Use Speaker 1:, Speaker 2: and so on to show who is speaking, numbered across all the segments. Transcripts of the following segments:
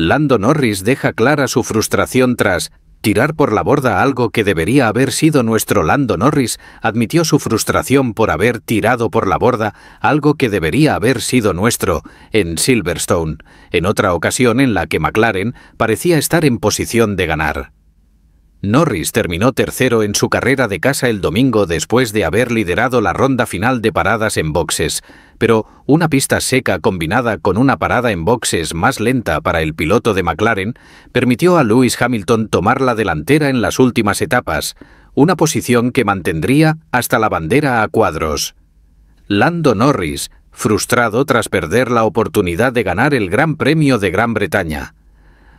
Speaker 1: Lando Norris deja clara su frustración tras tirar por la borda algo que debería haber sido nuestro Lando Norris, admitió su frustración por haber tirado por la borda algo que debería haber sido nuestro en Silverstone, en otra ocasión en la que McLaren parecía estar en posición de ganar. Norris terminó tercero en su carrera de casa el domingo después de haber liderado la ronda final de paradas en boxes, pero una pista seca combinada con una parada en boxes más lenta para el piloto de McLaren permitió a Lewis Hamilton tomar la delantera en las últimas etapas, una posición que mantendría hasta la bandera a cuadros. Lando Norris, frustrado tras perder la oportunidad de ganar el Gran Premio de Gran Bretaña,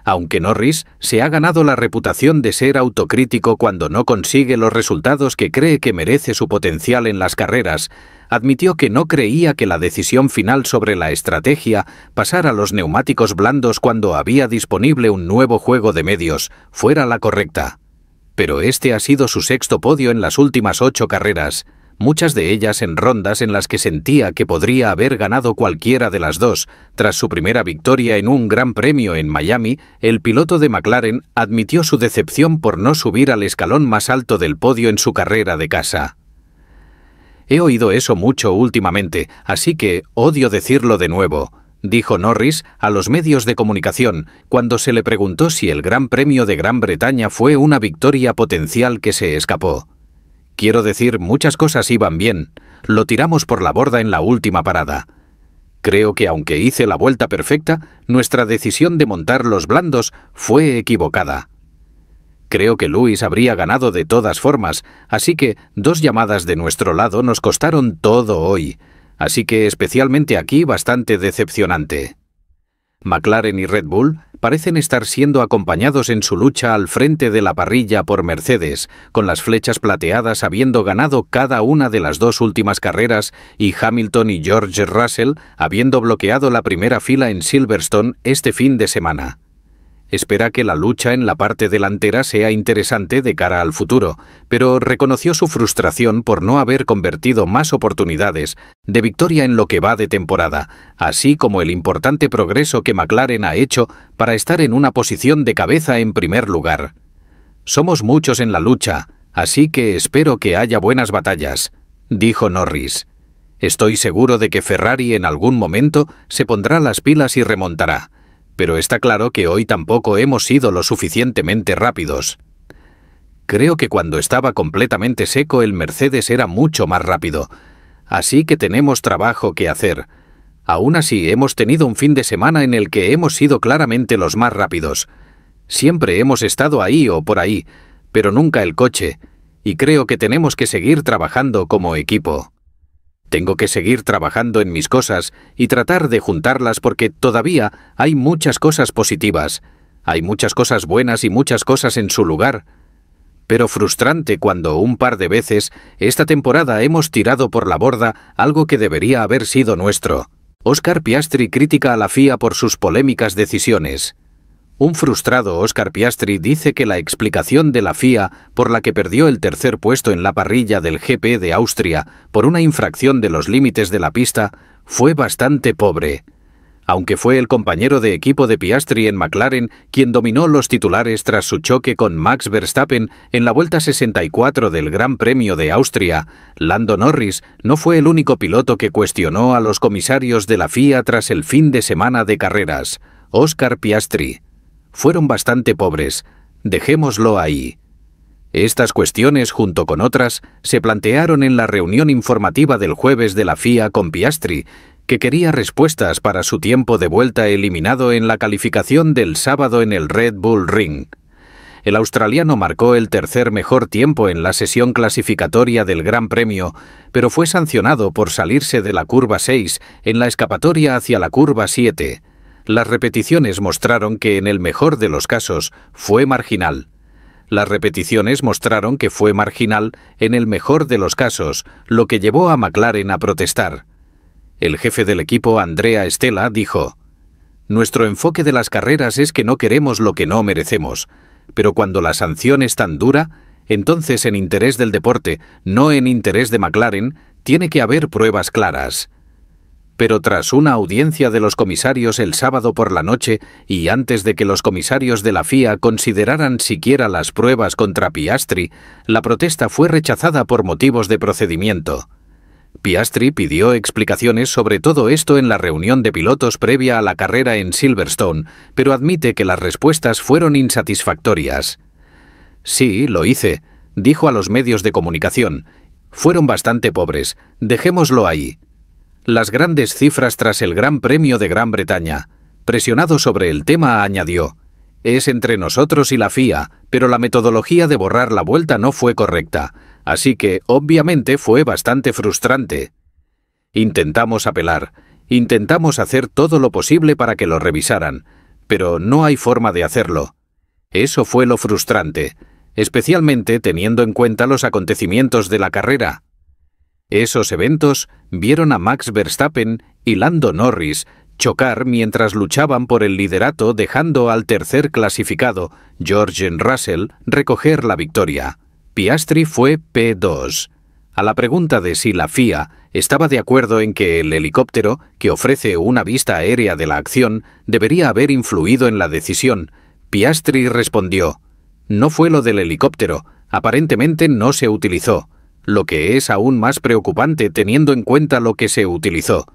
Speaker 1: aunque Norris se ha ganado la reputación de ser autocrítico cuando no consigue los resultados que cree que merece su potencial en las carreras, admitió que no creía que la decisión final sobre la estrategia, pasar a los neumáticos blandos cuando había disponible un nuevo juego de medios, fuera la correcta. Pero este ha sido su sexto podio en las últimas ocho carreras, muchas de ellas en rondas en las que sentía que podría haber ganado cualquiera de las dos. Tras su primera victoria en un gran premio en Miami, el piloto de McLaren admitió su decepción por no subir al escalón más alto del podio en su carrera de casa. He oído eso mucho últimamente, así que odio decirlo de nuevo dijo Norris a los medios de comunicación cuando se le preguntó si el Gran Premio de Gran Bretaña fue una victoria potencial que se escapó. Quiero decir, muchas cosas iban bien. Lo tiramos por la borda en la última parada. Creo que aunque hice la vuelta perfecta, nuestra decisión de montar los blandos fue equivocada. Creo que Luis habría ganado de todas formas, así que dos llamadas de nuestro lado nos costaron todo hoy, así que especialmente aquí bastante decepcionante. McLaren y Red Bull parecen estar siendo acompañados en su lucha al frente de la parrilla por Mercedes, con las flechas plateadas habiendo ganado cada una de las dos últimas carreras y Hamilton y George Russell habiendo bloqueado la primera fila en Silverstone este fin de semana espera que la lucha en la parte delantera sea interesante de cara al futuro, pero reconoció su frustración por no haber convertido más oportunidades de victoria en lo que va de temporada, así como el importante progreso que McLaren ha hecho para estar en una posición de cabeza en primer lugar. Somos muchos en la lucha, así que espero que haya buenas batallas, dijo Norris. Estoy seguro de que Ferrari en algún momento se pondrá las pilas y remontará pero está claro que hoy tampoco hemos sido lo suficientemente rápidos. Creo que cuando estaba completamente seco el Mercedes era mucho más rápido, así que tenemos trabajo que hacer. Aún así, hemos tenido un fin de semana en el que hemos sido claramente los más rápidos. Siempre hemos estado ahí o por ahí, pero nunca el coche, y creo que tenemos que seguir trabajando como equipo. Tengo que seguir trabajando en mis cosas y tratar de juntarlas porque todavía hay muchas cosas positivas, hay muchas cosas buenas y muchas cosas en su lugar. Pero frustrante cuando un par de veces esta temporada hemos tirado por la borda algo que debería haber sido nuestro. Oscar Piastri critica a la FIA por sus polémicas decisiones. Un frustrado Oscar Piastri dice que la explicación de la FIA por la que perdió el tercer puesto en la parrilla del GP de Austria por una infracción de los límites de la pista fue bastante pobre. Aunque fue el compañero de equipo de Piastri en McLaren quien dominó los titulares tras su choque con Max Verstappen en la vuelta 64 del Gran Premio de Austria, Lando Norris no fue el único piloto que cuestionó a los comisarios de la FIA tras el fin de semana de carreras. Oscar Piastri fueron bastante pobres, dejémoslo ahí. Estas cuestiones, junto con otras, se plantearon en la reunión informativa del jueves de la FIA con Piastri, que quería respuestas para su tiempo de vuelta eliminado en la calificación del sábado en el Red Bull Ring. El australiano marcó el tercer mejor tiempo en la sesión clasificatoria del Gran Premio, pero fue sancionado por salirse de la curva 6 en la escapatoria hacia la curva 7. Las repeticiones mostraron que en el mejor de los casos fue marginal. Las repeticiones mostraron que fue marginal en el mejor de los casos, lo que llevó a McLaren a protestar. El jefe del equipo, Andrea Estela, dijo, Nuestro enfoque de las carreras es que no queremos lo que no merecemos, pero cuando la sanción es tan dura, entonces en interés del deporte, no en interés de McLaren, tiene que haber pruebas claras pero tras una audiencia de los comisarios el sábado por la noche y antes de que los comisarios de la FIA consideraran siquiera las pruebas contra Piastri, la protesta fue rechazada por motivos de procedimiento. Piastri pidió explicaciones sobre todo esto en la reunión de pilotos previa a la carrera en Silverstone, pero admite que las respuestas fueron insatisfactorias. Sí, lo hice, dijo a los medios de comunicación. Fueron bastante pobres, dejémoslo ahí las grandes cifras tras el Gran Premio de Gran Bretaña. Presionado sobre el tema, añadió, es entre nosotros y la FIA, pero la metodología de borrar la vuelta no fue correcta, así que obviamente fue bastante frustrante. Intentamos apelar, intentamos hacer todo lo posible para que lo revisaran, pero no hay forma de hacerlo. Eso fue lo frustrante, especialmente teniendo en cuenta los acontecimientos de la carrera. Esos eventos vieron a Max Verstappen y Lando Norris chocar mientras luchaban por el liderato dejando al tercer clasificado, George Russell, recoger la victoria. Piastri fue P2. A la pregunta de si la FIA estaba de acuerdo en que el helicóptero, que ofrece una vista aérea de la acción, debería haber influido en la decisión, Piastri respondió, no fue lo del helicóptero, aparentemente no se utilizó lo que es aún más preocupante teniendo en cuenta lo que se utilizó.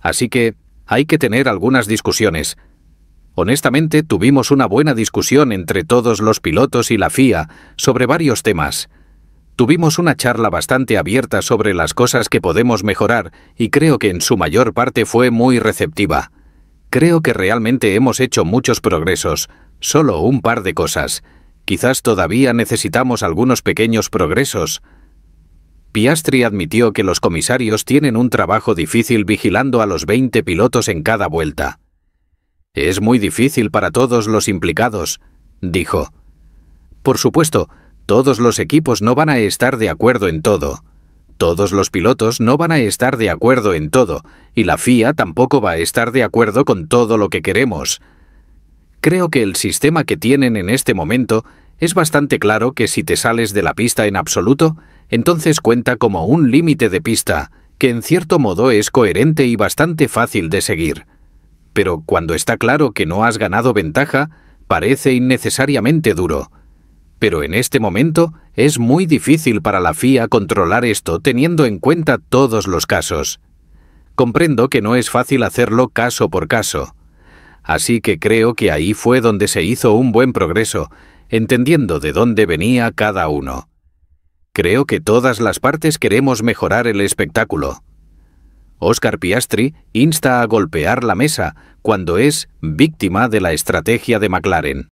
Speaker 1: Así que hay que tener algunas discusiones. Honestamente, tuvimos una buena discusión entre todos los pilotos y la FIA sobre varios temas. Tuvimos una charla bastante abierta sobre las cosas que podemos mejorar y creo que en su mayor parte fue muy receptiva. Creo que realmente hemos hecho muchos progresos, solo un par de cosas. Quizás todavía necesitamos algunos pequeños progresos, Piastri admitió que los comisarios tienen un trabajo difícil vigilando a los 20 pilotos en cada vuelta. Es muy difícil para todos los implicados, dijo. Por supuesto, todos los equipos no van a estar de acuerdo en todo. Todos los pilotos no van a estar de acuerdo en todo, y la FIA tampoco va a estar de acuerdo con todo lo que queremos. Creo que el sistema que tienen en este momento es bastante claro que si te sales de la pista en absoluto, entonces cuenta como un límite de pista que en cierto modo es coherente y bastante fácil de seguir. Pero cuando está claro que no has ganado ventaja, parece innecesariamente duro. Pero en este momento es muy difícil para la FIA controlar esto teniendo en cuenta todos los casos. Comprendo que no es fácil hacerlo caso por caso. Así que creo que ahí fue donde se hizo un buen progreso, entendiendo de dónde venía cada uno. Creo que todas las partes queremos mejorar el espectáculo. Oscar Piastri insta a golpear la mesa cuando es víctima de la estrategia de McLaren.